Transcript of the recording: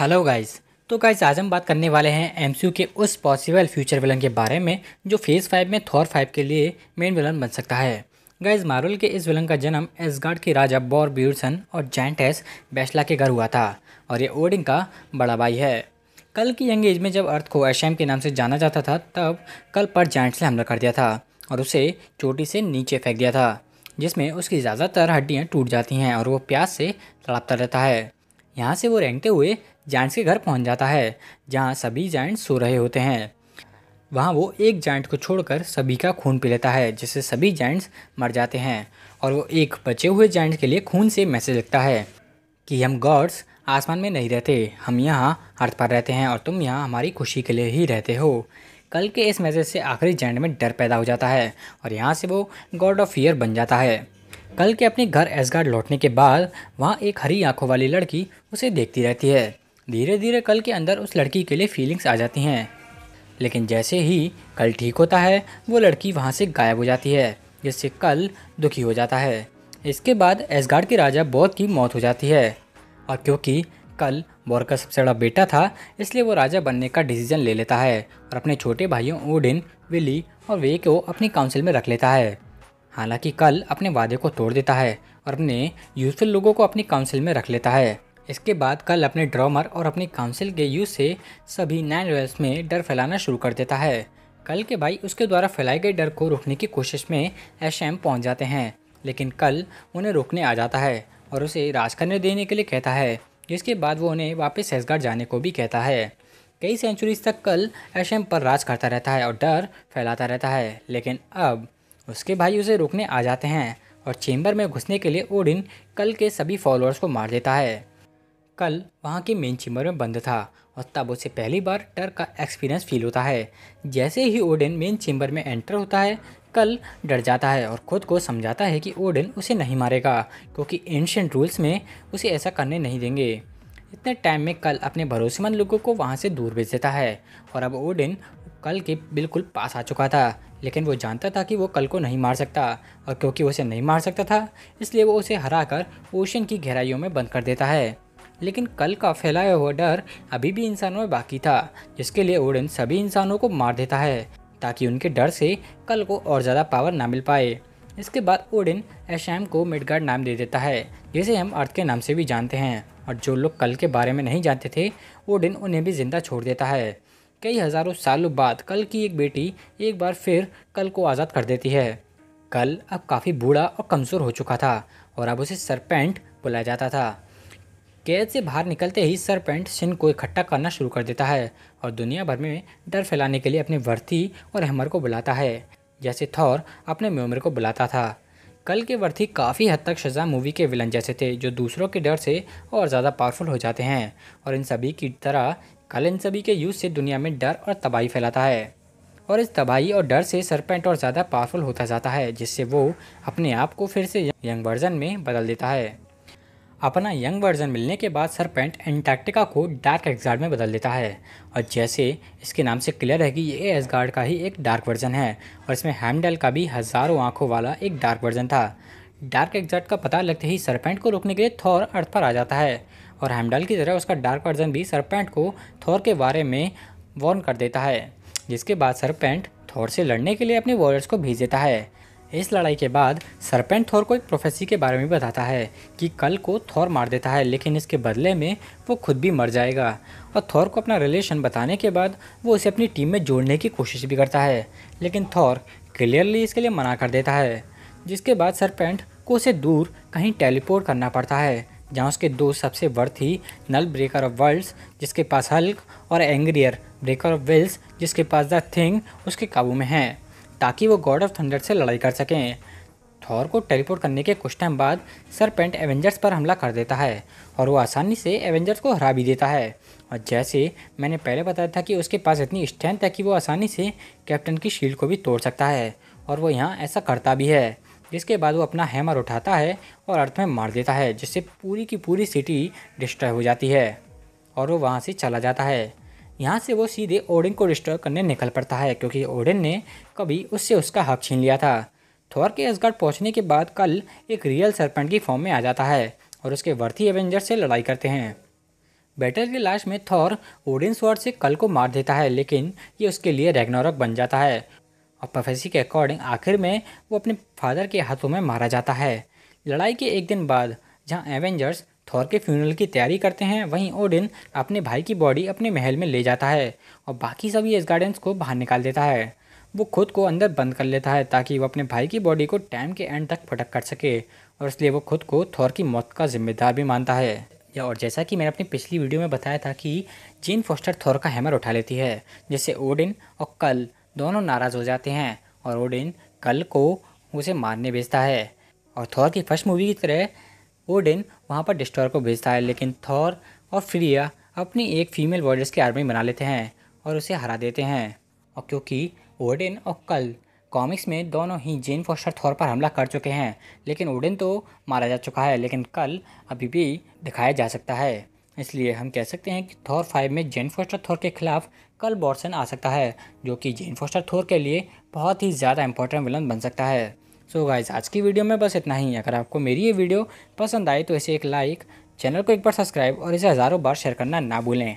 hello guys तो guys आज हम बात करने वाले हैं एमसीयू के उस पॉसिबल फ्यूचर विलन के बारे में जो फेज़ फाइव में थॉर फाइव के लिए मेन विलन बन सकता है गाइस मार्वल के इस विलन का जन्म एसगार्ड के राजा बॉर ब्यूरसन और जैंटेस बैशला के घर हुआ था और ये ओडिंग का बड़ा भाई है कल की यंग एज में जब अर्थ को एशैम के नाम से जाना जाता था तब कल पर जैंट्स ने हमला कर दिया था और उसे चोटी से नीचे फेंक दिया था जिसमें उसकी ज़्यादातर हड्डियाँ टूट जाती हैं और वो प्यास से तड़पता रहता है यहाँ से वो रेंगते हुए जाइंट्स के घर पहुंच जाता है जहां सभी जैंट्स सो रहे होते हैं वहां वो एक जाइंट को छोड़कर सभी का खून पी लेता है जिससे सभी जाइंट्स मर जाते हैं और वो एक बचे हुए जाइंट के लिए खून से मैसेज लिखता है कि हम गॉड्स आसमान में नहीं रहते हम यहाँ अर्थ पर रहते हैं और तुम यहाँ हमारी खुशी के लिए ही रहते हो कल के इस मैसेज से आखिरी जैंड में डर पैदा हो जाता है और यहाँ से वो गॉड ऑफ ईयर बन जाता है कल के अपने घर एसगार्ड लौटने के बाद वहाँ एक हरी आंखों वाली लड़की उसे देखती रहती है धीरे धीरे कल के अंदर उस लड़की के लिए फीलिंग्स आ जाती हैं लेकिन जैसे ही कल ठीक होता है वो लड़की वहाँ से गायब हो जाती है जिससे कल दुखी हो जाता है इसके बाद एसगार्ड के राजा बौद्ध की मौत हो जाती है और क्योंकि कल बौर का सबसे बड़ा बेटा था इसलिए वो राजा बनने का डिसीजन ले लेता है और अपने छोटे भाइयों ओडिन विली और वे को अपनी काउंसिल में रख लेता है हालांकि कल अपने वादे को तोड़ देता है और अपने यूजफुल लोगों को अपनी काउंसिल में रख लेता है इसके बाद कल अपने ड्रामर और अपनी काउंसिल के यूज से सभी नाइन रॉयल्स में डर फैलाना शुरू कर देता है कल के भाई उसके द्वारा फैलाए गए डर को रोकने की कोशिश में एम पहुंच जाते हैं लेकिन कल उन्हें रोकने आ जाता है और उसे राज करने देने के लिए कहता है जिसके बाद वो उन्हें वापस सेसगार्ड जाने को भी कहता है कई सेंचुरीज तक कल एम पर राज करता रहता है और डर फैलाता रहता है लेकिन अब उसके भाई उसे रोकने आ जाते हैं और चेंबर में घुसने के लिए ओडिन कल के सभी फॉलोअर्स को मार देता है कल वहाँ के मेन चेम्बर में बंद था और तब उसे पहली बार डर का एक्सपीरियंस फील होता है जैसे ही ओडेन मेन चेम्बर में एंटर होता है कल डर जाता है और खुद को समझाता है कि ओडन उसे नहीं मारेगा क्योंकि एंशेंट रूल्स में उसे ऐसा करने नहीं देंगे इतने टाइम में कल अपने भरोसेमंद लोगों को वहाँ से दूर भेज देता है और अब ओडन कल के बिल्कुल पास आ चुका था लेकिन वो जानता था कि वो कल को नहीं मार सकता और क्योंकि उसे नहीं मार सकता था इसलिए वो उसे हरा कर ओशन की गहराइयों में बंद कर देता है लेकिन कल का फैलाया हुआ डर अभी भी इंसानों में बाकी था जिसके लिए ओडन सभी इंसानों को मार देता है ताकि उनके डर से कल को और ज़्यादा पावर ना मिल पाए इसके बाद ओडिन एशैम को मिडगार्ड नाम दे देता है जिसे हम अर्थ के नाम से भी जानते हैं और जो लोग कल के बारे में नहीं जानते थे ओडिन उन्हें भी जिंदा छोड़ देता है कई हज़ारों सालों बाद कल की एक बेटी एक बार फिर कल को आज़ाद कर देती है कल अब काफ़ी बूढ़ा और कमज़ोर हो चुका था और अब उसे सरपेंट बुलाया जाता था कैद से बाहर निकलते ही सरपेंट सिंह को इकट्ठा करना शुरू कर देता है और दुनिया भर में डर फैलाने के लिए अपने वर्थी और हेमर को बुलाता है जैसे थौर अपने म्योमर को बुलाता था कल के वर्थी काफ़ी हद तक शजा मूवी के विलन जैसे थे जो दूसरों के डर से और ज़्यादा पावरफुल हो जाते हैं और इन सभी की तरह कल इन सभी के यूज़ से दुनिया में डर और तबाही फैलाता है और इस तबाही और डर से सरपेंट और ज़्यादा पावरफुल होता जाता है जिससे वो अपने आप को फिर से यंग वर्जन में बदल देता है अपना यंग वर्जन मिलने के बाद सरपेंट एंटार्क्टिका को डार्क एक्सगार्ड में बदल देता है और जैसे इसके नाम से क्लियर है कि ये एसगार्ड का ही एक डार्क वर्जन है और इसमें हैमडल का भी हज़ारों आँखों वाला एक डार्क वर्जन था डार्क एग्जैक्ट का पता लगते ही सरपेंट को रोकने के लिए थौर अर्थ पर आ जाता है और हैमडेल की तरह उसका डार्क वर्जन भी सरपेंट को थौर के बारे में वॉर्न कर देता है जिसके बाद सरपेंट थौर से लड़ने के लिए अपने वॉरियर्स को भेज देता है इस लड़ाई के बाद सरपेंट थोर को एक प्रोफेसी के बारे में बताता है कि कल को थोर मार देता है लेकिन इसके बदले में वो खुद भी मर जाएगा और थोर को अपना रिलेशन बताने के बाद वो उसे अपनी टीम में जोड़ने की कोशिश भी करता है लेकिन थोर क्लियरली इसके लिए मना कर देता है जिसके बाद सरपेंट को उसे दूर कहीं टेलीपोर्ट करना पड़ता है जहाँ उसके दो सबसे ही नल ब्रेकर ऑफ वर्ल्ड्स जिसके पास हल्क और एंग्रियर ब्रेकर ऑफ विल्स जिसके पास द थिंग उसके काबू में हैं ताकि वो गॉड ऑफ थंडर से लड़ाई कर सकें थॉर को टेलीपोर्ट करने के कुछ टाइम बाद सरपेंट एवेंजर्स पर हमला कर देता है और वो आसानी से एवेंजर्स को हरा भी देता है और जैसे मैंने पहले बताया था कि उसके पास इतनी स्ट्रेंथ है कि वो आसानी से कैप्टन की शील्ड को भी तोड़ सकता है और वो यहाँ ऐसा करता भी है जिसके बाद वो अपना हैमर उठाता है और अर्थ में मार देता है जिससे पूरी की पूरी सिटी डिस्ट्रॉय हो जाती है और वो वहाँ से चला जाता है यहाँ से वो सीधे ओडिन को डिस्ट्रॉय करने निकल पड़ता है क्योंकि ओडिन ने कभी उससे उसका हक छीन लिया था थॉर के असगढ़ पहुँचने के बाद कल एक रियल सरपेंट की फॉर्म में आ जाता है और उसके वर्थी एवेंजर से लड़ाई करते हैं बैटल के लाश में थॉर ओडिन स्वर्ड से कल को मार देता है लेकिन ये उसके लिए रेगनोरक बन जाता है और प्रोफेसी के अकॉर्डिंग आखिर में वो अपने फादर के हाथों में मारा जाता है लड़ाई के एक दिन बाद जहां एवेंजर्स थौर के फ्यूनल की तैयारी करते हैं वहीं ओडिन अपने भाई की बॉडी अपने महल में ले जाता है और बाकी सभी एस गार्डन्स को बाहर निकाल देता है वो खुद को अंदर बंद कर लेता है ताकि वो अपने भाई की बॉडी को टाइम के एंड तक फटक कर सके और इसलिए वो खुद को थौर की मौत का जिम्मेदार भी मानता है और जैसा कि मैंने अपनी पिछली वीडियो में बताया था कि जीन फोस्टर थौर का हैमर उठा लेती है जिससे ओडिन और कल दोनों नाराज़ हो जाते हैं और ओडिन कल को उसे मारने भेजता है और थौर की फर्स्ट मूवी की तरह ओडिन वहाँ पर डिस्टोर को भेजता है लेकिन थॉर और फ्रिया अपनी एक फीमेल वॉरियर्स की आर्मी बना लेते हैं और उसे हरा देते हैं और क्योंकि ओडिन और कल कॉमिक्स में दोनों ही जेन फोस्टर थॉर पर हमला कर चुके हैं लेकिन ओडिन तो मारा जा चुका है लेकिन कल अभी भी दिखाया जा सकता है इसलिए हम कह सकते हैं कि थॉर फाइव में जेन फोस्टर थॉर के खिलाफ कल बॉर्सन आ सकता है जो कि जेन फोस्टर थॉर के लिए बहुत ही ज़्यादा इंपॉर्टेंट विलन बन सकता है सो so गाइज आज की वीडियो में बस इतना ही अगर आपको मेरी ये वीडियो पसंद आई तो इसे एक लाइक चैनल को एक बार सब्सक्राइब और इसे हज़ारों बार शेयर करना ना भूलें